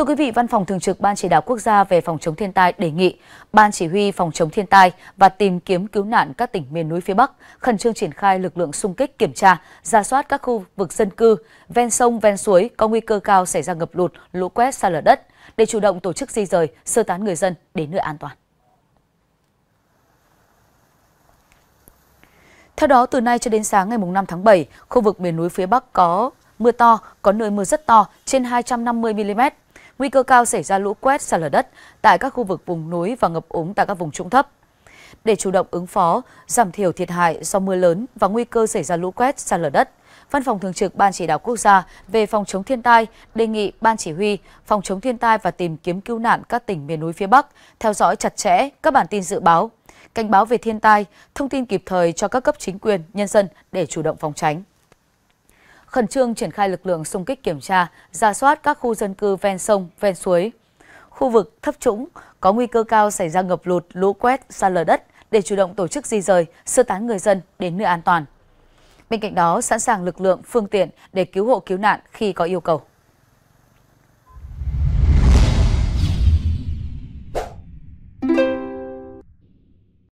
Thưa quý vị, Văn phòng Thường trực Ban Chỉ đạo Quốc gia về phòng chống thiên tai đề nghị Ban Chỉ huy phòng chống thiên tai và tìm kiếm cứu nạn các tỉnh miền núi phía Bắc khẩn trương triển khai lực lượng xung kích kiểm tra, ra soát các khu vực dân cư, ven sông, ven suối có nguy cơ cao xảy ra ngập lụt, lũ quét, xa lở đất để chủ động tổ chức di rời, sơ tán người dân đến nơi an toàn. Theo đó, từ nay cho đến sáng ngày 5 tháng 7, khu vực miền núi phía Bắc có mưa to, có nơi mưa rất to, trên 250 mm, nguy cơ cao xảy ra lũ quét sạt lở đất tại các khu vực vùng núi và ngập úng tại các vùng trũng thấp. Để chủ động ứng phó, giảm thiểu thiệt hại do mưa lớn và nguy cơ xảy ra lũ quét sạt lở đất, Văn phòng Thường trực Ban Chỉ đạo Quốc gia về phòng chống thiên tai đề nghị Ban Chỉ huy, Phòng chống thiên tai và tìm kiếm cứu nạn các tỉnh miền núi phía Bắc theo dõi chặt chẽ các bản tin dự báo, cảnh báo về thiên tai, thông tin kịp thời cho các cấp chính quyền, nhân dân để chủ động phòng tránh khẩn trương triển khai lực lượng xung kích kiểm tra, ra soát các khu dân cư ven sông, ven suối. Khu vực thấp trũng có nguy cơ cao xảy ra ngập lụt, lũ quét, xa lở đất để chủ động tổ chức di rời, sơ tán người dân đến nơi an toàn. Bên cạnh đó, sẵn sàng lực lượng, phương tiện để cứu hộ cứu nạn khi có yêu cầu.